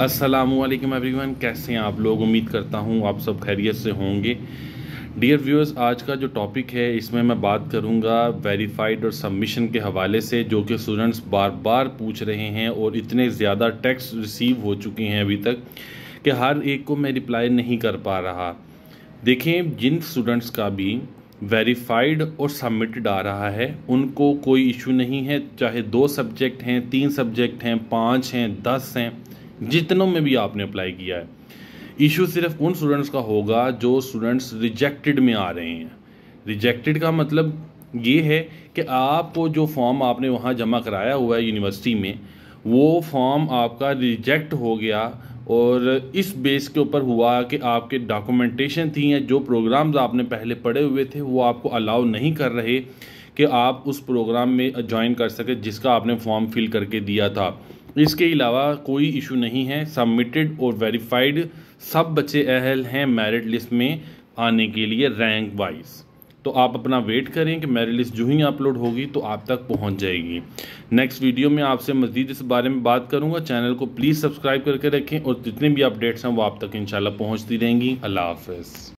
Aslam everyone कैसे हैं आप लोग उम्मीद करता हूँ आप सब खैरियत से होंगे डियर व्यूअर्स आज का जो टॉपिक है इसमें मैं बात करूँगा वेरीफाइड और सबमिशन के हवाले से जो कि स्टूडेंट्स बार बार पूछ रहे हैं और इतने ज़्यादा टैक्स रिसीव हो चुके हैं अभी तक कि हर एक को मैं रिप्लाई नहीं कर पा रहा देखें जिन स्टूडेंट्स का भी वेरीफाइड और सबमिटेड आ रहा है उनको कोई इशू नहीं है चाहे दो सब्जेक्ट हैं तीन सब्जेक्ट हैं पाँच हैं दस हैं जितनों में भी आपने अप्लाई किया है इशू सिर्फ उन स्टूडेंट्स का होगा जो स्टूडेंट्स रिजेक्टेड में आ रहे हैं रिजेक्टेड का मतलब ये है कि आपको जो फॉर्म आपने वहाँ जमा कराया हुआ है यूनिवर्सिटी में वो फॉर्म आपका रिजेक्ट हो गया और इस बेस के ऊपर हुआ कि आपके डॉक्यूमेंटेशन थी या जो प्रोग्राम्स आपने पहले पढ़े हुए थे वो आपको अलाउ नहीं कर रहे कि आप उस प्रोग्राम में ज्वाइन कर सके जिसका आपने फॉर्म फिल करके दिया था इसके अलावा कोई इशू नहीं है सबमिटेड और वेरीफाइड सब बच्चे अहल हैं मेरिट लिस्ट में आने के लिए रैंक वाइज तो आप अपना वेट करें कि मेरिट लिस्ट जो ही अपलोड होगी तो आप तक पहुंच जाएगी नेक्स्ट वीडियो में आपसे मज़ीद इस बारे में बात करूंगा चैनल को प्लीज़ सब्सक्राइब करके रखें और जितने भी अपडेट्स हैं वो आप तक इंशाल्लाह पहुंचती रहेंगी अल्लाह हाफ